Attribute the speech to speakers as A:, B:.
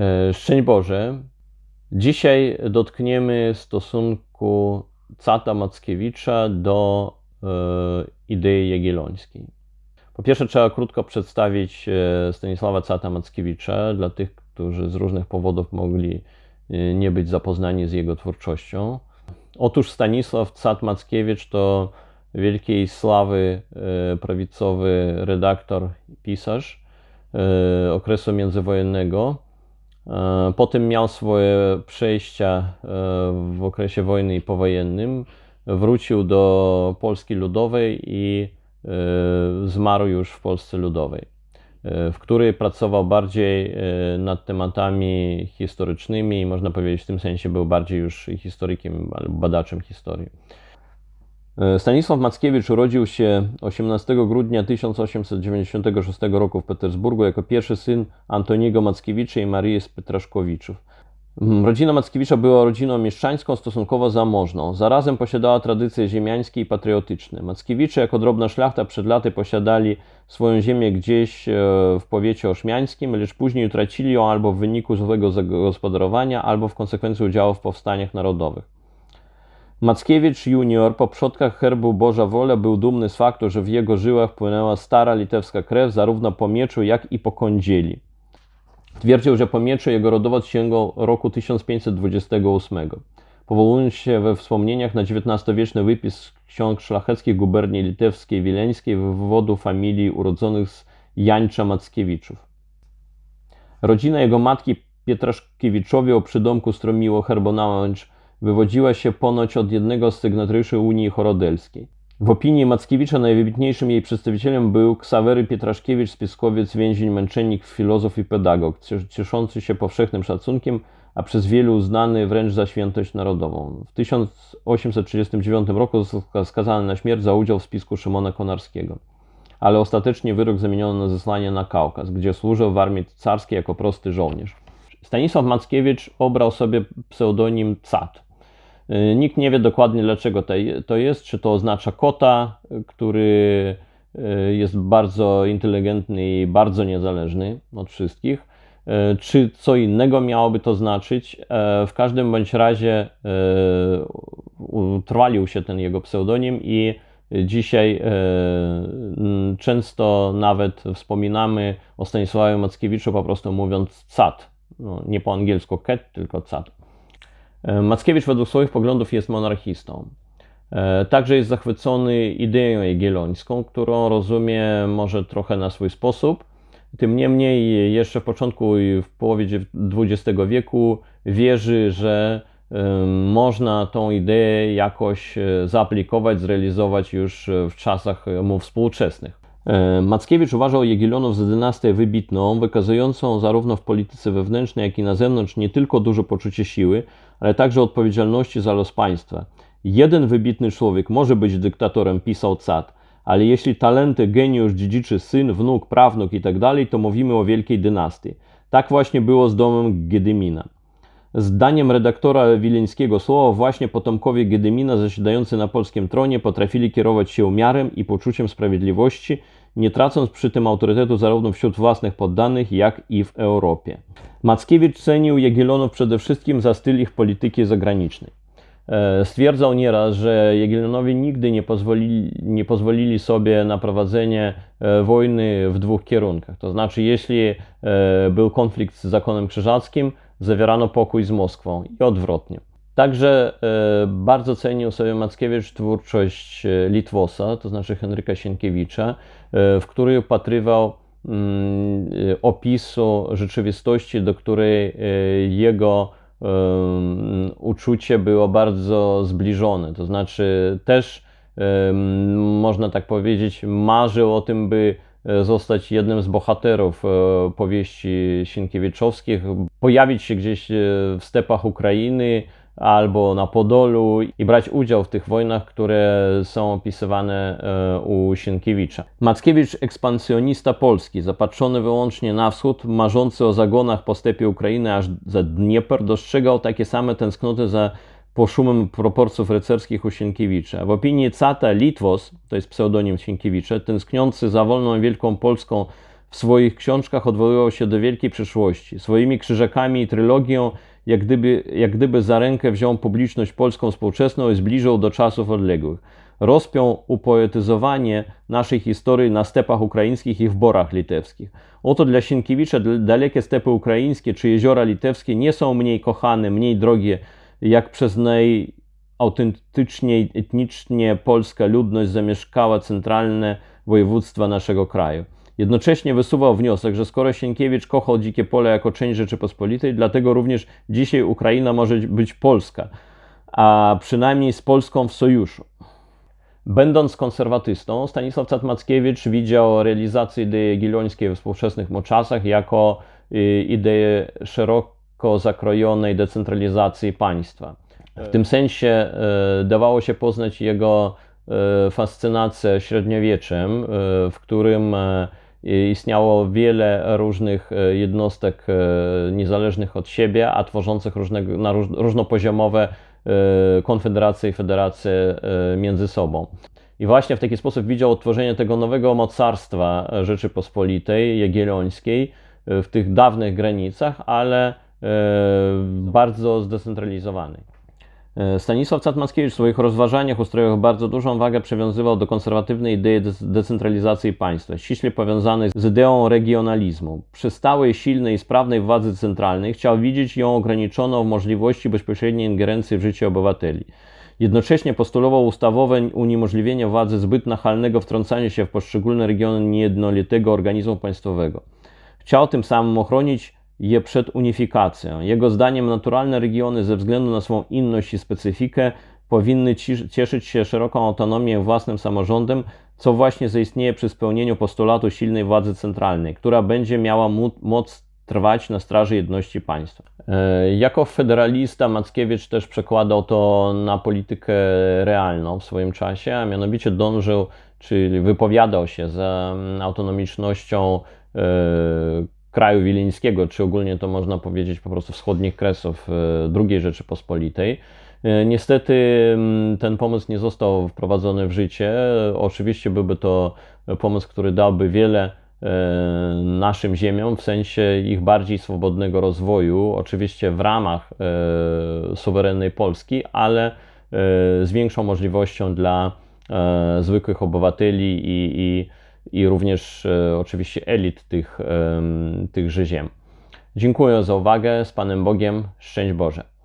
A: E, szczęść Boże. Dzisiaj dotkniemy stosunku Cata Mackiewicza do e, idei jagiellońskiej. Po pierwsze, trzeba krótko przedstawić e, Stanisława Cata Mackiewicza dla tych, którzy z różnych powodów mogli nie być zapoznani z jego twórczością. Otóż Stanisław Cat Mackiewicz to wielkiej sławy prawicowy redaktor i pisarz okresu międzywojennego E, po tym miał swoje przejścia e, w okresie wojny i powojennym. Wrócił do Polski Ludowej i e, zmarł już w Polsce Ludowej, w której pracował bardziej nad tematami historycznymi i można powiedzieć w tym sensie był bardziej już historykiem albo badaczem historii. E, Stanisław Mackiewicz urodził się 18 grudnia 1896 roku w Petersburgu jako pierwszy syn Antoniego Mackiewicza i Marii z Petraszkowiczów. Mm, rodzina Mackiewicza była rodziną mieszczańską, stosunkowo zamożną. Zarazem posiadała tradycje ziemiańskie i patriotyczne. Mackiewicze jako drobna szlachta przed laty posiadali swoją ziemię gdzieś e, w powiecie oszmiańskim, lecz później utracili ją albo w wyniku złego zagospodarowania, albo w konsekwencji udziału w powstaniach narodowych. Mackiewicz junior po przodkach herbu Boża Wola był dumny z faktu, że w jego żyłach płynęła stara litewska krew zarówno po mieczu, jak i po kądzieli. Twierdził, że po mieczu jego rodowód sięgał roku 1528. Powołując się we wspomnieniach na XIX-wieczny wypis ksiąg szlacheckich guberni litewskiej wileńskiej wywodu familii urodzonych z Jańcza Mackiewiczów. Rodzina jego matki Pietraszkiewiczowie o przydomku Stromiło Herbonałęcz wywodziła się ponoć od jednego z sygnatariuszy Unii Chorodelskiej. W opinii Mackiewicza najwybitniejszym jej przedstawicielem był Ksawery Pietraszkiewicz, spiskowiec, więzień, męczennik, filozof i pedagog, cieszący się powszechnym szacunkiem, a przez wielu uznany wręcz za świętość narodową. W 1839 roku został skazany na śmierć za udział w spisku Szymona Konarskiego, ale ostatecznie wyrok zamieniono na zesłanie na Kaukaz, gdzie służył w armii carskiej jako prosty żołnierz. Stanisław Mackiewicz obrał sobie pseudonim Cat Y, nikt nie wie dokładnie, dlaczego to jest. Czy to oznacza kota, który y, jest bardzo inteligentny i bardzo niezależny od wszystkich, y, czy co innego miałoby to znaczyć. W każdym bądź razie utrwalił się ten jego pseudonim i dzisiaj często nawet wspominamy o Stanisławie Mackiewiczu po prostu mówiąc cat. No, nie po angielsku cat, tylko cat. E, Mackiewicz według swoich poglądów jest monarchistą. E, Także jest zachwycony ideą jagiellońską, którą rozumie może trochę na swój sposób. Tym niemniej jeszcze w początku i w połowie XX wieku wierzy, że e, można tą ideę jakoś zaaplikować, zrealizować już w czasach mu współczesnych. Mackiewicz uważał Jagiellonów za dynastię wybitną, wykazującą zarówno w polityce wewnętrznej, jak i na zewnątrz nie tylko duże poczucie siły, ale także odpowiedzialności za los państwa. Jeden wybitny człowiek może być dyktatorem, pisał Cat, ale jeśli talenty, geniusz, dziedziczy syn, wnuk, prawnuk itd., tak to mówimy o wielkiej dynastii. Tak właśnie było z domem Gedymina. Zdaniem redaktora Wileńskiego Słowa właśnie potomkowie Gedymina zasiadający na polskim tronie potrafili kierować się umiarem i poczuciem sprawiedliwości, nie tracąc przy tym autorytetu zarówno wśród własnych poddanych, jak i w Europie. Mackiewicz cenił Jagiellonów przede wszystkim za styl ich polityki zagranicznej. E, stwierdzał nieraz, że Jagiellonowie nigdy nie pozwolili, nie pozwolili sobie na prowadzenie e, wojny w dwóch kierunkach. To znaczy, jeśli e, był konflikt z zakonem krzyżackim, zawierano pokój z Moskwą i odwrotnie. Także e, bardzo cenił sobie Mackiewicz twórczość e, Litwosa, to znaczy Henryka Sienkiewicza, e, w której upatrywał mm, opisu rzeczywistości, do której jego uczucie było bardzo zbliżone. To znaczy też, można tak powiedzieć, marzył o tym, by zostać jednym z bohaterów powieści Sienkiewiczowskich, pojawić się gdzieś w stepach Ukrainy, albo na Podolu i brać udział w tych wojnach, które są opisywane e, u Sienkiewicza. Mackiewicz ekspansjonista Polski, zapatrzony wyłącznie na wschód, marzący o zagonach po stepie Ukrainy aż za Dnieper, dostrzegał takie same tęsknoty za poszumem proporców rycerskich u Sienkiewicza. W opinii Cata Litwos, to jest pseudonim Sienkiewicza, tęskniący za wolną wielką Polską w swoich książkach odwoływał się do wielkiej przyszłości. Swoimi krzyżakami i trylogią jak gdyby, jak gdyby za rękę wziął publiczność polską współczesną i zbliżył do czasów odległych. Rozpią upoetyzowanie naszej historii na stepach ukraińskich i w borach litewskich. Oto dla Sienkiewicza dalekie stepy ukraińskie czy jeziora litewskie nie są mniej kochane, mniej drogie, jak przez najautentycznie etnicznie polska ludność zamieszkała centralne województwa naszego kraju. Jednocześnie wysuwał wniosek, że skoro Sienkiewicz kochał Dzikie Pole jako część Rzeczypospolitej, dlatego również dzisiaj Ukraina może być Polska, a przynajmniej z Polską w sojuszu. Będąc konserwatystą, Stanisław Catmackiewicz widział realizację idei gilońskiej we współczesnych moczasach jako y, ideę szeroko zakrojonej decentralizacji państwa. W tym sensie y, dawało się poznać jego y, fascynację średniowieczem, w którym istniało wiele różnych e, jednostek e, niezależnych od siebie, a tworzących różnego, na róż, różnopoziomowe e, konfederacje i federacje między sobą. I właśnie w taki sposób widział odtworzenie tego nowego mocarstwa Rzeczypospolitej Jagiellońskiej w tych dawnych granicach, ale bardzo zdecentralizowanej. E, Stanisław Catmackiewicz w swoich rozważaniach ustrojach bardzo dużą wagę przywiązywał do konserwatywnej idei decentralizacji państwa, ściśle powiązanej z ideą regionalizmu. Przy stałej, silnej i sprawnej władzy centralnej chciał widzieć ją ograniczoną w możliwości bezpośredniej ingerencji w życie obywateli. Jednocześnie postulował ustawowe uniemożliwienie władzy zbyt nachalnego wtrącania się w poszczególne regiony niejednolitego organizmu państwowego. Chciał tym samym ochronić je przed unifikacją. Jego zdaniem naturalne regiony ze względu na swą inność i specyfikę powinny cieszyć się szeroką autonomią własnym samorządem, co właśnie zaistnieje przy spełnieniu postulatu silnej władzy centralnej, która będzie miała moc trwać na straży jedności państwa. E, jako federalista Mackiewicz też przekładał to na politykę realną w swoim czasie, a mianowicie dążył, czyli wypowiadał się za autonomicznością e, kraju wileńskiego, czy ogólnie to można powiedzieć po prostu wschodnich kresów e, II Rzeczypospolitej. E, niestety ten pomysł nie został wprowadzony w życie. Oczywiście byłby to pomysł, który dałby wiele e, naszym ziemiom w sensie ich bardziej swobodnego rozwoju, oczywiście w ramach suwerennej Polski, ale z większą możliwością dla zwykłych obywateli i, i i również e, oczywiście elit tych, tychże ziem. Dziękuję za uwagę, z Panem Bogiem, szczęść Boże.